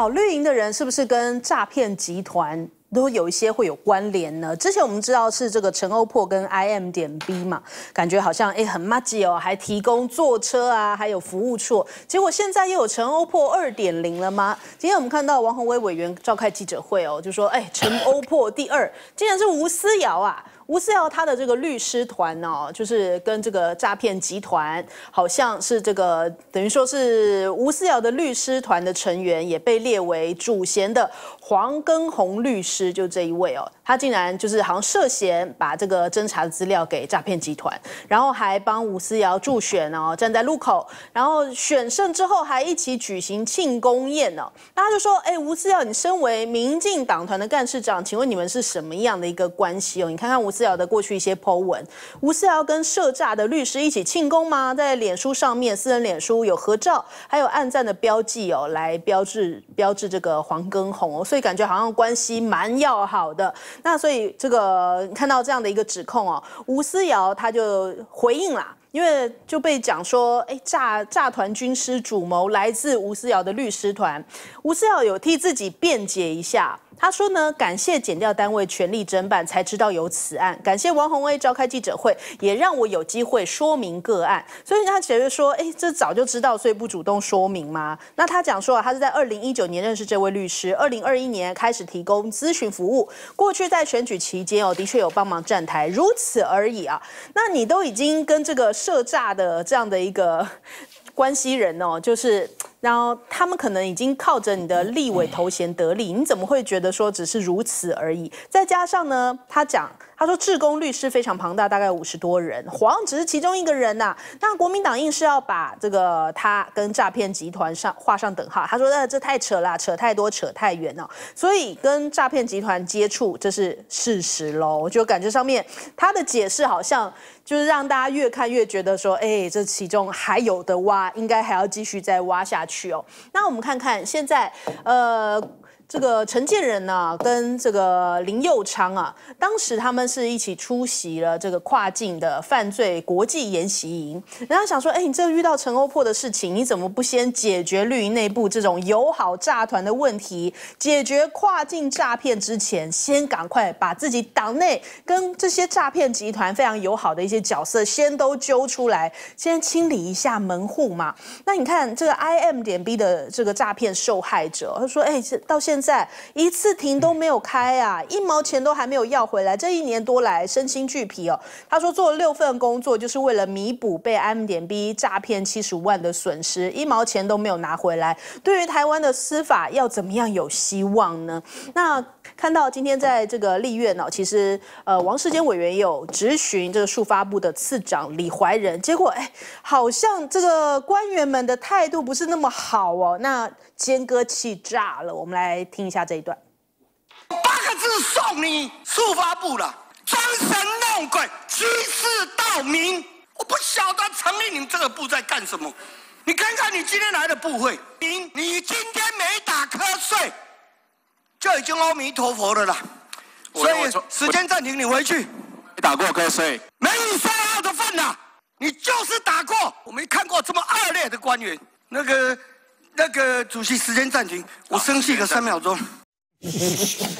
好，绿营的人是不是跟诈骗集团都有一些会有关联呢？之前我们知道是这个陈欧珀跟 I M 点 B 嘛，感觉好像哎很麻吉哦，还提供坐车啊，还有服务处。结果现在又有陈欧珀二点零了吗？今天我们看到王宏威委员召开记者会哦，就说哎陈欧珀第二，竟然是吴思瑶啊。吴思瑶他的这个律师团哦，就是跟这个诈骗集团好像是这个等于说是吴思瑶的律师团的成员也被列为主嫌的黄根红律师，就这一位哦，他竟然就是好像涉嫌把这个侦查的资料给诈骗集团，然后还帮吴思瑶助选哦，站在路口，然后选胜之后还一起举行庆功宴呢。那他就说，哎，吴思瑶，你身为民进党团的干事长，请问你们是什么样的一个关系哦？你看看吴。思瑶的过去一些 Po 文，吴思瑶跟涉诈的律师一起庆功吗？在脸书上面，私人脸书有合照，还有暗赞的标记哦，来标志标志这个黄根红哦，所以感觉好像关系蛮要好的。那所以这个看到这样的一个指控哦，吴思瑶他就回应啦，因为就被讲说，哎，诈诈团军师主谋来自吴思瑶的律师团，吴思瑶有替自己辩解一下。他说呢，感谢检调单位全力侦办，才知道有此案。感谢王宏威召开记者会，也让我有机会说明个案。所以他觉得说，哎，这早就知道，所以不主动说明吗？那他讲说啊，他是在二零一九年认识这位律师，二零二一年开始提供咨询服务。过去在选举期间哦，的确有帮忙站台，如此而已啊。那你都已经跟这个涉诈的这样的一个关系人哦，就是。然后他们可能已经靠着你的立委头衔得利，你怎么会觉得说只是如此而已？再加上呢，他讲他说志工律师非常庞大，大概五十多人，黄只是其中一个人呐。那国民党硬是要把这个他跟诈骗集团上画上等号，他说哎，这太扯啦，扯太多，扯太远了。所以跟诈骗集团接触，这是事实喽。就感觉上面他的解释好像就是让大家越看越觉得说，哎，这其中还有的挖，应该还要继续再挖下。去。去哦，那我们看看现在，呃。这个陈建仁呢，跟这个林佑昌啊，当时他们是一起出席了这个跨境的犯罪国际研习营。人家想说，哎，你这遇到陈欧破的事情，你怎么不先解决绿营内部这种友好诈团的问题？解决跨境诈骗之前，先赶快把自己党内跟这些诈骗集团非常友好的一些角色先都揪出来，先清理一下门户嘛？那你看这个 i m 点 b 的这个诈骗受害者，他说，哎，这到现在。在一次庭都没有开啊，一毛钱都还没有要回来。这一年多来，身心俱疲哦。他说做了六份工作，就是为了弥补被 M 点 B 诈骗七十五万的损失，一毛钱都没有拿回来。对于台湾的司法，要怎么样有希望呢？那看到今天在这个立院呢，其实呃，王世坚委员也有质询这个数发部的次长李怀仁，结果哎，好像这个官员们的态度不是那么好哦。那。坚哥气炸了，我们来听一下这一段。八个字送你：速发布了，装神弄鬼，欺世盗名。我不晓得成立你们这个部在干什么。你看看你今天来的部会，你你今天没打瞌睡，就已经阿弥陀佛的啦。所以时间暂停，你回去。没打过瞌睡，没你这样的份呐。你就是打过，我没看过这么恶劣的官员。那个。那个主席，时间暂停，我生气个三秒钟。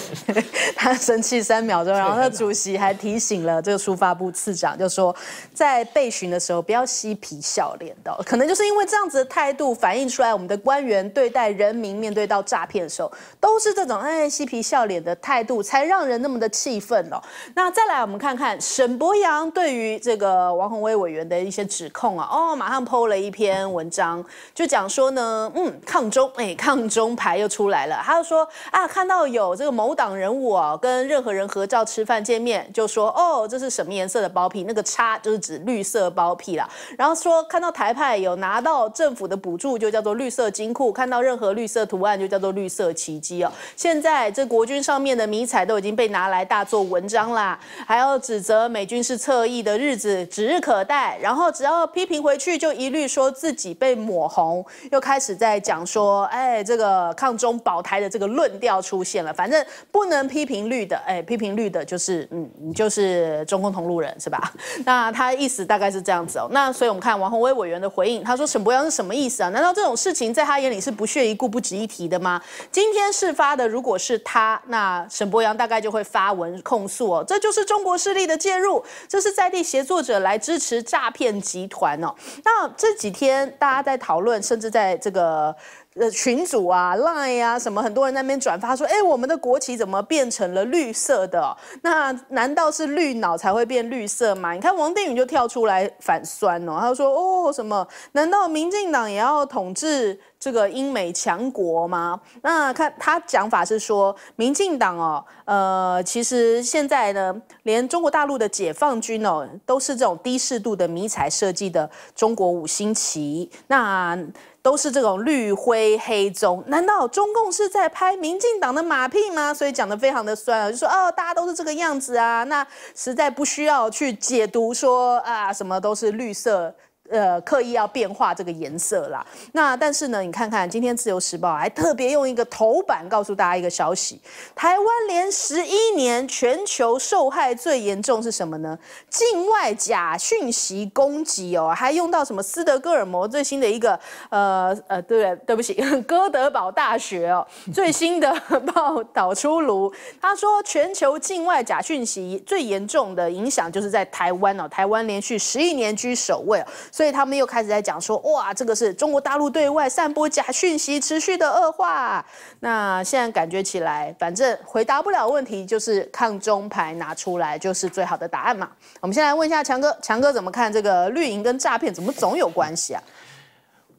他生气三秒钟，然后那主席还提醒了这个书法部次长，就说在被询的时候不要嬉皮笑脸的，可能就是因为这样子的态度反映出来，我们的官员对待人民面对到诈骗的时候，都是这种哎 嬉皮笑脸的态度，才让人那么的气愤哦。那再来我们看看沈博洋对于这个王宏威委员的一些指控啊，哦，马上 Po 了一篇文章，就讲说呢，嗯，抗中，哎，抗中牌又出来了，他就说啊，看到有这个某党。人物哦，跟任何人合照、吃饭、见面，就说哦，这是什么颜色的包皮？那个叉就是指绿色包皮啦。然后说看到台派有拿到政府的补助，就叫做绿色金库；看到任何绿色图案，就叫做绿色奇迹哦。现在这国军上面的迷彩都已经被拿来大做文章啦，还要指责美军是侧翼的日子指日可待。然后只要批评回去，就一律说自己被抹红，又开始在讲说，哎，这个抗中保台的这个论调出现了，反正不。不能批评绿的，哎，批评绿的就是，嗯，你就是中共同路人是吧？那他意思大概是这样子哦。那所以我们看王宏威委员的回应，他说沈博阳是什么意思啊？难道这种事情在他眼里是不屑一顾、不值一提的吗？今天事发的如果是他，那沈博阳大概就会发文控诉哦，这就是中国势力的介入，这是在地协作者来支持诈骗集团哦。那这几天大家在讨论，甚至在这个。呃，群主啊、Line 啊什么，很多人那边转发说：“哎，我们的国旗怎么变成了绿色的？那难道是绿脑才会变绿色吗？”你看王定宇就跳出来反酸哦，他说：“哦，什么？难道民进党也要统治？”这个英美强国吗？那看他讲法是说，民进党哦，呃，其实现在呢，连中国大陆的解放军哦，都是这种低视度的迷彩设计的中国五星旗，那都是这种绿灰黑棕。难道中共是在拍民进党的马屁吗？所以讲的非常的酸，啊，就说哦，大家都是这个样子啊，那实在不需要去解读说啊，什么都是绿色。呃，刻意要变化这个颜色啦。那但是呢，你看看今天《自由时报》还特别用一个头版告诉大家一个消息：台湾连十一年全球受害最严重是什么呢？境外假讯息攻击哦，还用到什么斯德哥尔摩最新的一个呃呃，对对不起，哥德堡大学哦最新的报道出炉，他说全球境外假讯息最严重的影响就是在台湾哦，台湾连续十一年居首位哦。所以他们又开始在讲说，哇，这个是中国大陆对外散播假讯息，持续的恶化。那现在感觉起来，反正回答不了问题，就是抗中牌拿出来就是最好的答案嘛。我们先来问一下强哥，强哥怎么看这个绿营跟诈骗怎么总有关系啊？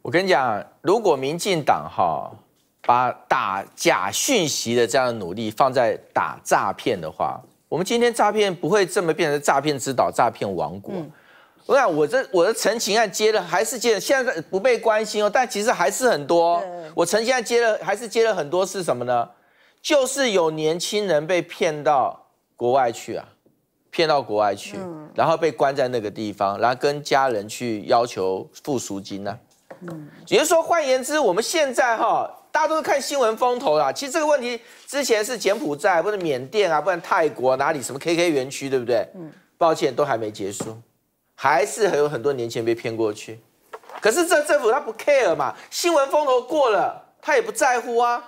我跟你讲，如果民进党哈把打假讯息的这样的努力放在打诈骗的话，我们今天诈骗不会这么变成诈骗之岛、诈骗王国。我想我这我的陈情案接了，还是接，了，现在不被关心哦，但其实还是很多。我陈情案接了，还是接了很多，是什么呢？就是有年轻人被骗到国外去啊，骗到国外去，然后被关在那个地方，然后跟家人去要求付赎金呢。嗯，也就是说，换言之，我们现在哈，大家都是看新闻风头啦。其实这个问题之前是柬埔寨，或者缅甸啊，不然泰国哪里什么 KK 园区，对不对？嗯，抱歉，都还没结束。还是还有很多年前被骗过去，可是这政府他不 care 嘛？新闻风头过了，他也不在乎啊。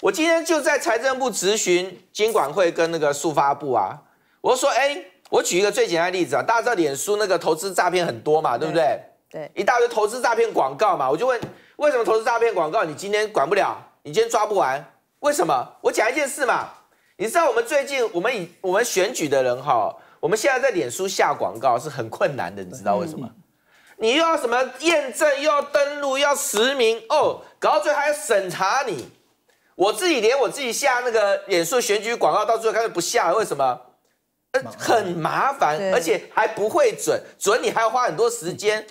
我今天就在财政部咨询监管会跟那个速发部啊，我说：哎，我举一个最简单的例子啊，大家知道脸书那个投资诈骗很多嘛，对不对？对，一大堆投资诈骗广告嘛。我就问，为什么投资诈骗广告你今天管不了，你今天抓不完？为什么？我讲一件事嘛，你知道我们最近我们以我们选举的人哈。我们现在在脸书下广告是很困难的，你知道为什么？你又要什么验证，又要登录，要实名哦，搞到最后还要审查你。我自己连我自己下那个脸书选举广告，到最后开始不下，为什么？很麻烦，而且还不会准，准你还要花很多时间。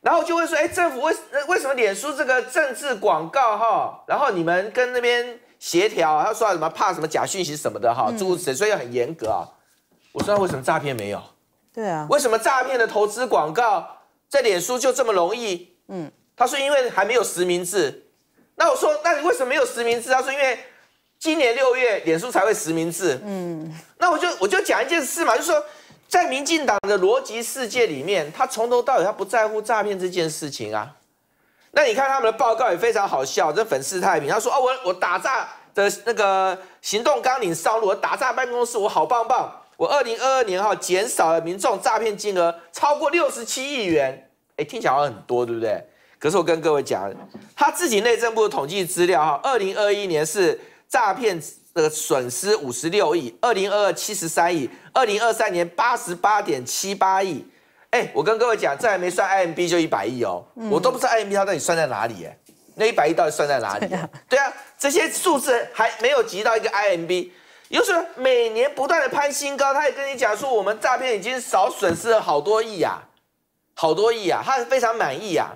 然后就会说，哎，政府为为什么脸书这个政治广告哈，然后你们跟那边协调，他说什么怕什么假讯息什么的哈，所以所以很严格啊。我知道为什么诈骗没有？对啊，为什么诈骗的投资广告在脸书就这么容易？嗯，他说因为还没有实名制。那我说，那你为什么没有实名制？他说因为今年六月脸书才会实名制。嗯，那我就我就讲一件事嘛，就是说在民进党的逻辑世界里面，他从头到尾他不在乎诈骗这件事情啊。那你看他们的报告也非常好笑，这粉丝太平他说哦，我我打诈的那个行动纲领上路，我打诈办公室我好棒棒。我二零二二年哈减少了民众诈骗金额超过六十七亿元，哎，听起来好像很多，对不对？可是我跟各位讲，他自己内政部的统计资料哈，二零二一年是诈骗的损失五十六亿，二零二二七十三亿，二零二三年八十八点七八亿。哎，我跟各位讲，这还没算 IMB 就一百亿哦，我都不知道 IMB，它到底算在哪里？哎，那一百亿到底算在哪里？对啊，这些数字还没有集到一个 IMB。就是每年不断的攀新高，他也跟你讲说，我们诈骗已经少损失了好多亿啊，好多亿啊，他非常满意啊。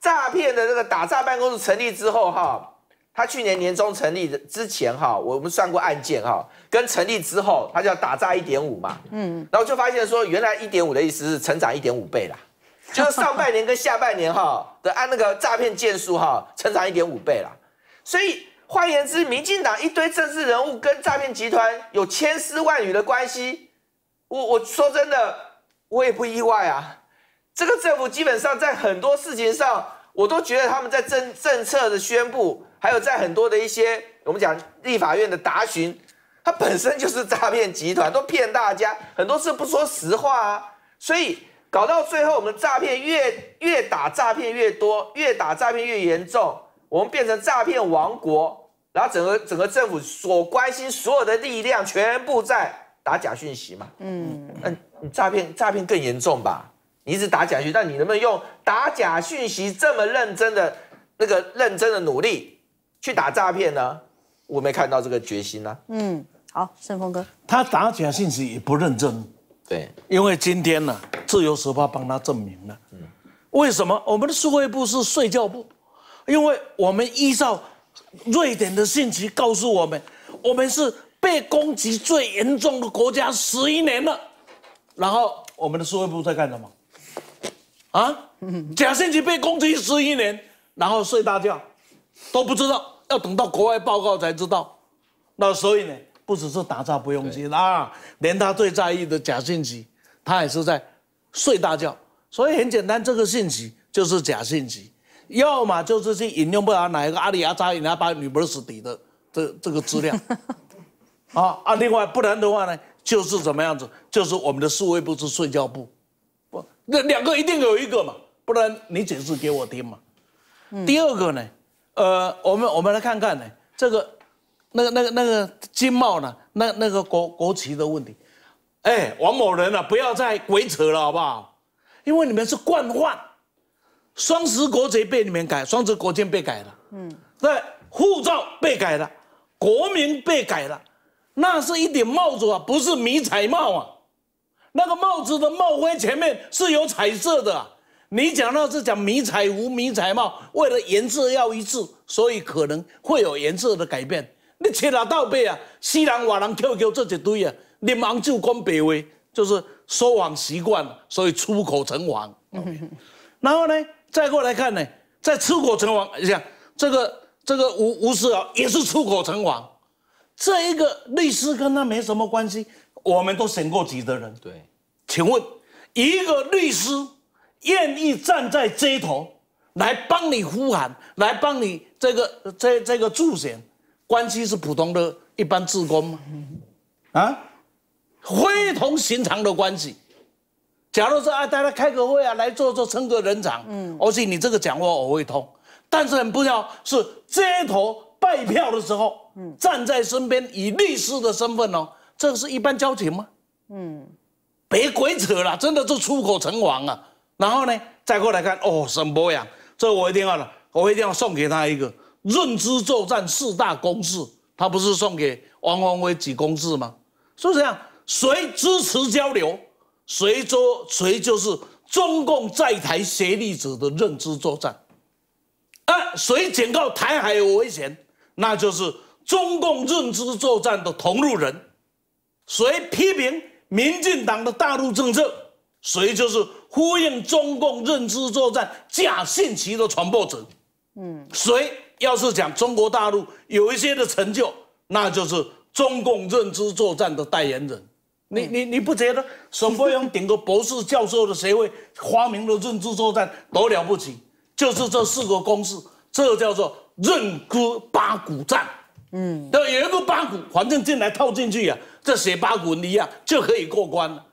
诈骗的这个打诈办公室成立之后，哈，他去年年终成立之前，哈，我们算过案件，哈，跟成立之后，他叫打诈一点五嘛，嗯，然后就发现说，原来一点五的意思是成长一点五倍啦，就是上半年跟下半年，哈，的按那个诈骗件数，哈，成长一点五倍啦，所以。换言之，民进党一堆政治人物跟诈骗集团有千丝万缕的关系。我我说真的，我也不意外啊。这个政府基本上在很多事情上，我都觉得他们在政政策的宣布，还有在很多的一些我们讲立法院的答询，它本身就是诈骗集团，都骗大家很多事不说实话啊。所以搞到最后，我们诈骗越越打诈骗越多，越打诈骗越严重，我们变成诈骗王国。然后整个整个政府所关心所有的力量，全部在打假讯息嘛。嗯那你诈骗诈骗更严重吧？你一直打假讯，但你能不能用打假讯息这么认真的那个认真的努力去打诈骗呢？我没看到这个决心呢。嗯，好，盛峰哥，他打假讯息也不认真。对，因为今天呢，自由时报帮他证明了。嗯，为什么我们的社位部是睡觉部？因为我们依照。瑞典的信息告诉我们，我们是被攻击最严重的国家十一年了。然后我们的社会部在干什么？啊，假信息被攻击十一年，然后睡大觉，都不知道，要等到国外报告才知道。那所以呢，不只是打仗不用心啊，连他最在意的假信息，他也是在睡大觉。所以很简单，这个信息就是假信息。要么就是去引用不了哪一个阿里阿扎尼亚巴女博士底的这这个资料，啊啊！另外，不然的话呢，就是怎么样子？就是我们的侍卫部是睡觉部，不，那两个一定有一个嘛，不然你解释给我听嘛。第二个呢，呃，我们我们来看看呢，这个那个那个那个经贸呢，那那个国国旗的问题，哎，王某人呢，不要再鬼扯了好不好？因为你们是惯犯。双十国贼被你们改，双十国军被改了，嗯，对，护照被改了，国民被改了，那是一顶帽子啊，不是迷彩帽啊。那个帽子的帽徽前面是有彩色的，你讲那是讲迷彩无迷彩帽，为了颜色要一致，所以可能会有颜色的改变。你切了倒背啊，西南瓦囊 QQ 这些堆啊，你忙就光北威，就是说谎习惯了，所以出口成谎。然后呢？再过来看呢，在出口成王，想这个这个吴吴思尧也是出口成王，这一个律师跟他没什么关系，我们都审过几的人，对，请问一个律师愿意站在街头来帮你呼喊，来帮你这个这这个助选，关系是普通的一般职工吗？啊，非同寻常的关系。假如说啊，大家开个会啊，来坐坐，撑个人场。嗯，而且你这个讲话我会通，但是很不巧是街头拜票的时候，嗯，站在身边以律师的身份哦，这个是一般交情吗？嗯，别鬼扯了，真的是出口成王啊。然后呢，再过来看哦，沈博阳，这我一定要了，我一定要送给他一个认知作战四大公式。他不是送给王宏威几公式吗？是不是这样？谁支持交流？谁说谁就是中共在台协力者的认知作战？啊，谁警告台海有危险，那就是中共认知作战的同路人；谁批评民进党的大陆政策，谁就是呼应中共认知作战假信息的传播者。嗯，谁要是讲中国大陆有一些的成就，那就是中共认知作战的代言人。你你你不觉得沈伯勇顶个博士教授的学位，发明了认知作战，多了不起？就是这四个公式，这叫做认知八股战，嗯，要有一个八股，反正进来套进去啊，这写八股文一样就可以过关。了。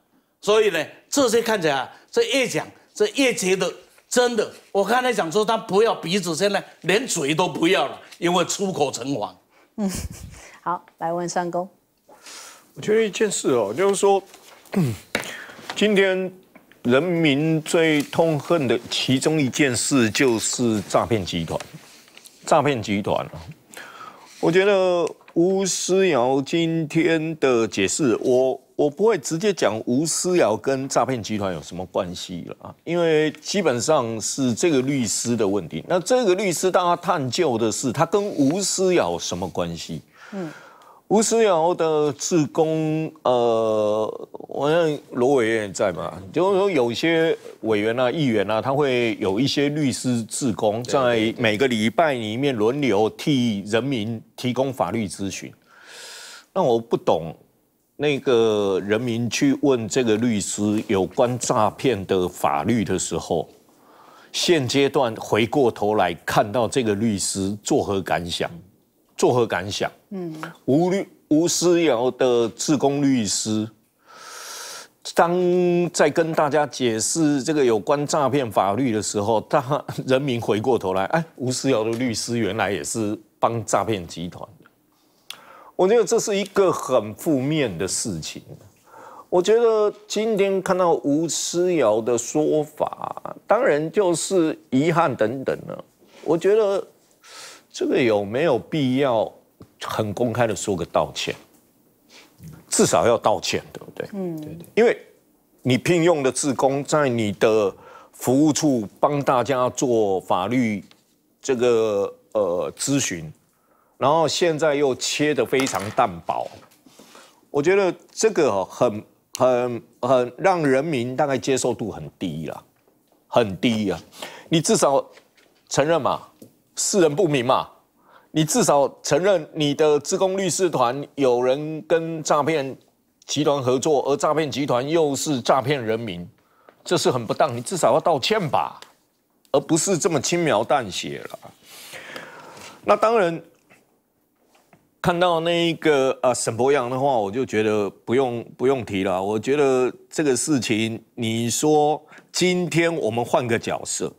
所以呢，这些看起来，这越讲这越觉得真的。我刚才讲说他不要鼻子，现在连嘴都不要了，因为出口成黄。嗯，好，来问三公。我觉得一件事哦，就是说，今天人民最痛恨的其中一件事就是诈骗集团。诈骗集团啊，我觉得吴思瑶今天的解释，我我不会直接讲吴思瑶跟诈骗集团有什么关系了啊，因为基本上是这个律师的问题。那这个律师，大家探究的是他跟吴思瑶什么关系？嗯。吴思瑶的自工，呃，我想罗委员也在嘛，就是说有些委员啊、议员啊，他会有一些律师自工，在每个礼拜里面轮流替人民提供法律咨询。那我不懂，那个人民去问这个律师有关诈骗的法律的时候，现阶段回过头来看到这个律师作何感想？作何感想？嗯，吴律吴思尧的自公律师，当在跟大家解释这个有关诈骗法律的时候，他人民回过头来，哎，吴思尧的律师原来也是帮诈骗集团的，我觉得这是一个很负面的事情。我觉得今天看到吴思尧的说法，当然就是遗憾等等了。我觉得。这个有没有必要很公开的说个道歉？至少要道歉，对不对？嗯，对对，因为你聘用的志工在你的服务处帮大家做法律这个呃咨询，然后现在又切的非常淡薄，我觉得这个很很很让人民大概接受度很低了，很低啊！你至少承认嘛？事人不明嘛，你至少承认你的职工律师团有人跟诈骗集团合作，而诈骗集团又是诈骗人民，这是很不当。你至少要道歉吧，而不是这么轻描淡写了。那当然，看到那一个啊，沈博阳的话，我就觉得不用不用提了。我觉得这个事情，你说今天我们换个角色。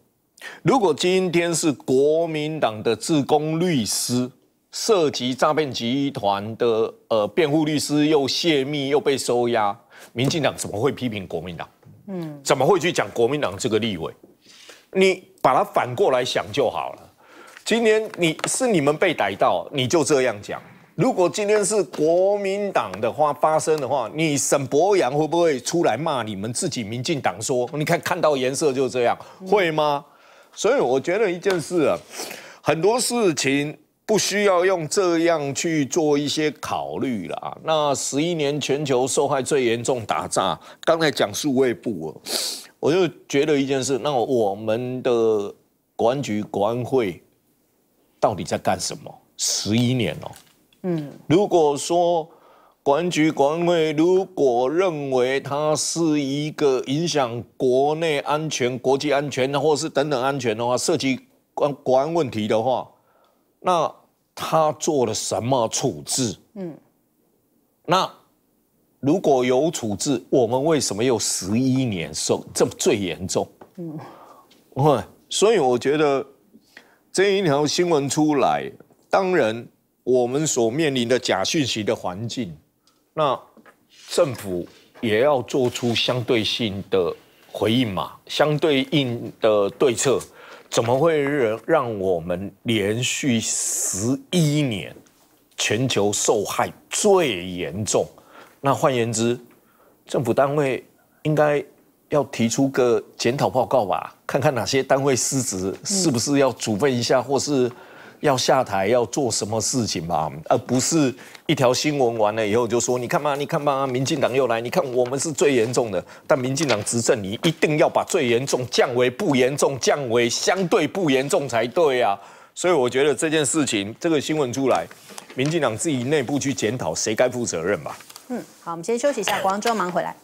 如果今天是国民党的自公律师涉及诈骗集团的呃辩护律师又泄密又被收押，民进党怎么会批评国民党？嗯，怎么会去讲国民党这个立委？你把它反过来想就好了。今天你是你们被逮到，你就这样讲。如果今天是国民党的话发生的话，你沈博阳会不会出来骂你们自己民进党？说你看看到颜色就这样，会吗？所以我觉得一件事啊，很多事情不需要用这样去做一些考虑了啊。那十一年全球受害最严重打仗，刚才讲数位部，我就觉得一件事，那我们的国安局、国安会到底在干什么？十一年哦，嗯，如果说。国安局、国安会如果认为他是一个影响国内安全、国际安全，或是等等安全的话，涉及关国安问题的话，那他做了什么处置？嗯，那如果有处置，我们为什么又十一年受这么最严重？嗯，我所以我觉得这一条新闻出来，当然我们所面临的假讯息的环境。那政府也要做出相对性的回应嘛？相对应的对策，怎么会让让我们连续十一年全球受害最严重？那换言之，政府单位应该要提出个检讨报告吧？看看哪些单位失职，是不是要处分一下，或是？要下台要做什么事情吧，而不是一条新闻完了以后就说，你看嘛，你看嘛，民进党又来，你看我们是最严重的。但民进党执政，你一定要把最严重降为不严重，降为相对不严重才对啊。所以我觉得这件事情，这个新闻出来，民进党自己内部去检讨谁该负责任吧。嗯，好，我们先休息一下，广州忙回来。